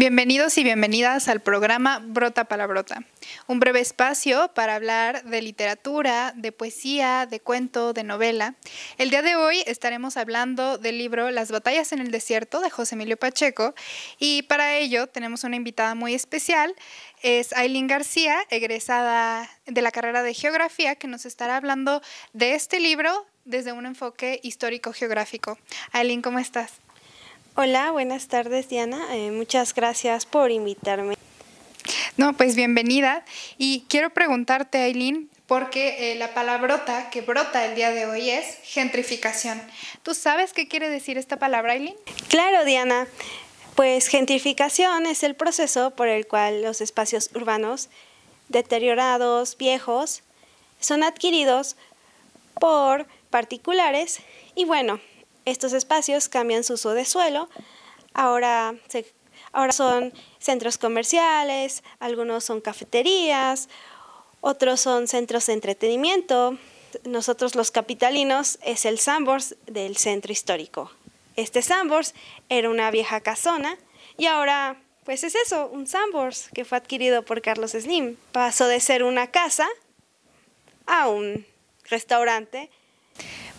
Bienvenidos y bienvenidas al programa Brota para Brota, un breve espacio para hablar de literatura, de poesía, de cuento, de novela. El día de hoy estaremos hablando del libro Las batallas en el desierto de José Emilio Pacheco y para ello tenemos una invitada muy especial, es Aileen García, egresada de la carrera de Geografía, que nos estará hablando de este libro desde un enfoque histórico-geográfico. Aileen, ¿cómo estás? Hola, buenas tardes Diana. Eh, muchas gracias por invitarme. No, pues bienvenida. Y quiero preguntarte, Aileen, porque eh, la palabrota que brota el día de hoy es gentrificación. ¿Tú sabes qué quiere decir esta palabra, Aileen? Claro, Diana. Pues gentrificación es el proceso por el cual los espacios urbanos deteriorados, viejos, son adquiridos por particulares y bueno, estos espacios cambian su uso de suelo, ahora, ahora son centros comerciales, algunos son cafeterías, otros son centros de entretenimiento. Nosotros los capitalinos es el Sambors del centro histórico. Este Sambors era una vieja casona y ahora pues es eso, un Sambors que fue adquirido por Carlos Slim. Pasó de ser una casa a un restaurante.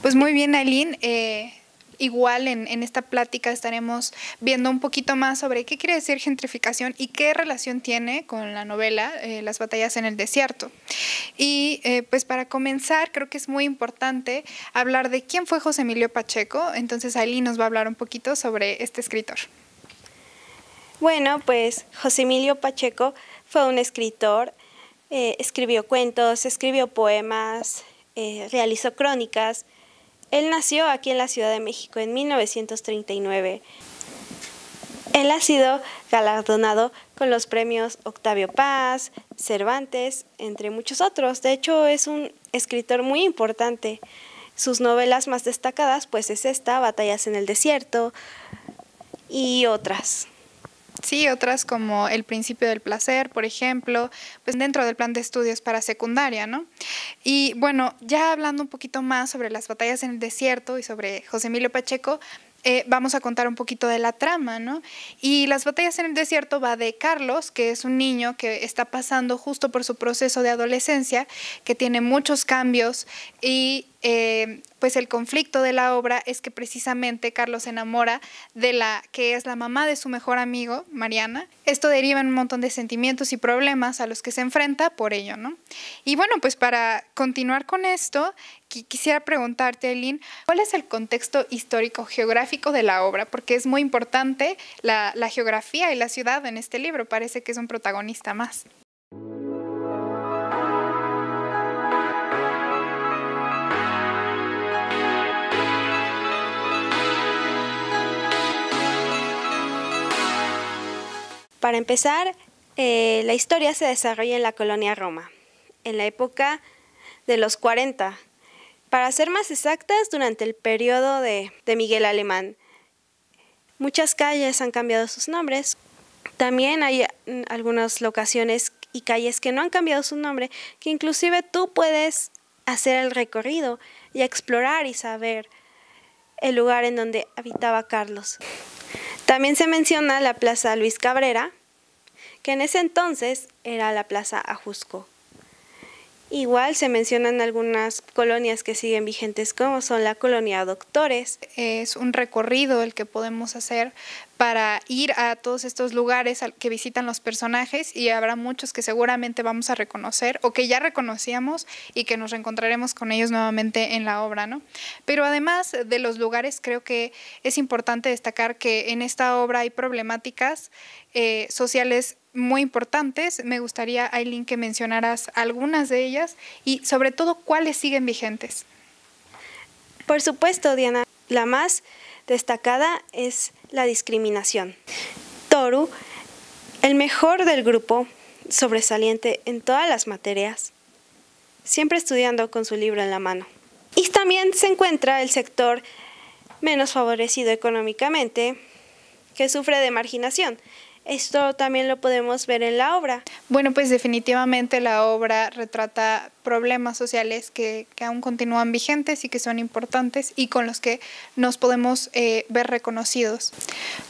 Pues muy bien, Aileen. Eh, igual en, esta plática estaremos viendo un poquito más sobre qué quiere decir gentrificación y qué relación tiene con la novela eh, Las batallas en el desierto. Y eh, pues para comenzar, creo que es muy importante hablar de quién fue José Emilio Pacheco. Entonces Ali nos va a hablar un poquito sobre este escritor. Bueno, pues José Emilio Pacheco fue un escritor, eh, escribió cuentos, escribió poemas, realizó crónicas, él nació aquí en la Ciudad de México en 1939. Él ha sido galardonado con los premios Octavio Paz, Cervantes, entre muchos otros. De hecho, es un escritor muy importante. Sus novelas más destacadas pues es esta, Batallas en el Desierto y otras. Sí, otras como el principio del placer, por ejemplo, pues dentro del plan de estudios para secundaria, ¿no? Y bueno, ya hablando un poquito más sobre las batallas en el desierto y sobre José Emilio Pacheco, eh, vamos a contar un poquito de la trama, ¿no? Y Las batallas en el desierto va de Carlos, que es un niño que está pasando justo por su proceso de adolescencia, que tiene muchos cambios y eh, pues el conflicto de la obra es que precisamente Carlos se enamora de la que es la mamá de su mejor amigo, Mariana. Esto deriva en un montón de sentimientos y problemas a los que se enfrenta por ello, ¿no? Y bueno, pues para continuar con esto, quisiera preguntarte, Aileen, ¿cuál es el contexto histórico-geográfico de la obra? Porque es muy importante la, geografía y la ciudad en este libro, parece que es un protagonista más. Para empezar, eh, la historia se desarrolla en la colonia Roma, en la época de los 40, para ser más exactas, durante el periodo de, de Miguel Alemán, muchas calles han cambiado sus nombres. También hay mm, algunas locaciones y calles que no han cambiado su nombre, que inclusive tú puedes hacer el recorrido y explorar y saber el lugar en donde habitaba Carlos. También se menciona la Plaza Luis Cabrera, que en ese entonces era la Plaza Ajusco. Igual se mencionan algunas colonias que siguen vigentes como son la colonia Doctores. Es un recorrido el que podemos hacer para ir a todos estos lugares que visitan los personajes y habrá muchos que seguramente vamos a reconocer o que ya reconocíamos y que nos reencontraremos con ellos nuevamente en la obra, ¿no? Pero además de los lugares, creo que es importante destacar que en esta obra hay problemáticas eh, sociales muy importantes. Me gustaría, Aileen, que mencionaras algunas de ellas y sobre todo cuáles siguen vigentes. Por supuesto, Diana. La más destacada es la discriminación. Toru, el mejor del grupo, sobresaliente en todas las materias, siempre estudiando con su libro en la mano. Y también se encuentra el sector menos favorecido económicamente, que sufre de marginación, esto también lo podemos ver en la obra. Bueno, pues definitivamente la obra retrata problemas sociales que, aún continúan vigentes y que son importantes y con los que nos podemos eh, ver reconocidos.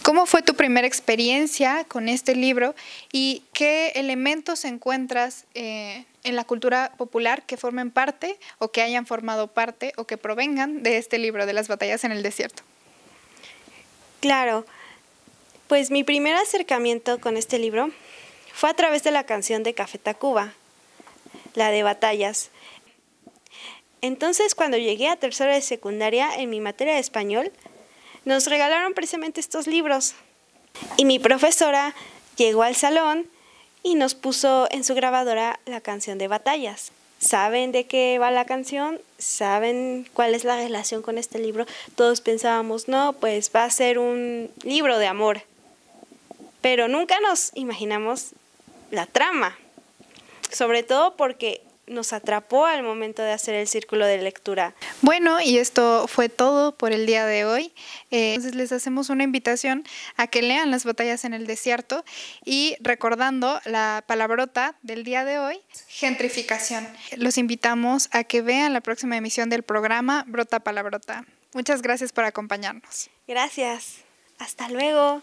¿Cómo fue tu primera experiencia con este libro y qué elementos encuentras eh, en la cultura popular que formen parte o que hayan formado parte o que provengan de este libro de las batallas en el desierto? Claro. Pues mi primer acercamiento con este libro fue a través de la canción de Café Tacuba, la de Batallas. Entonces, cuando llegué a tercera de secundaria en mi materia de español, nos regalaron precisamente estos libros. Y mi profesora llegó al salón y nos puso en su grabadora la canción de Batallas. ¿Saben de qué va la canción? ¿Saben cuál es la relación con este libro? Todos pensábamos, no, pues va a ser un libro de amor pero nunca nos imaginamos la trama, sobre todo porque nos atrapó al momento de hacer el círculo de lectura. Bueno, y esto fue todo por el día de hoy. Eh, entonces les hacemos una invitación a que lean las batallas en el desierto y recordando la palabrota del día de hoy, gentrificación. Los invitamos a que vean la próxima emisión del programa Brota Palabrota. Muchas gracias por acompañarnos. Gracias. Hasta luego.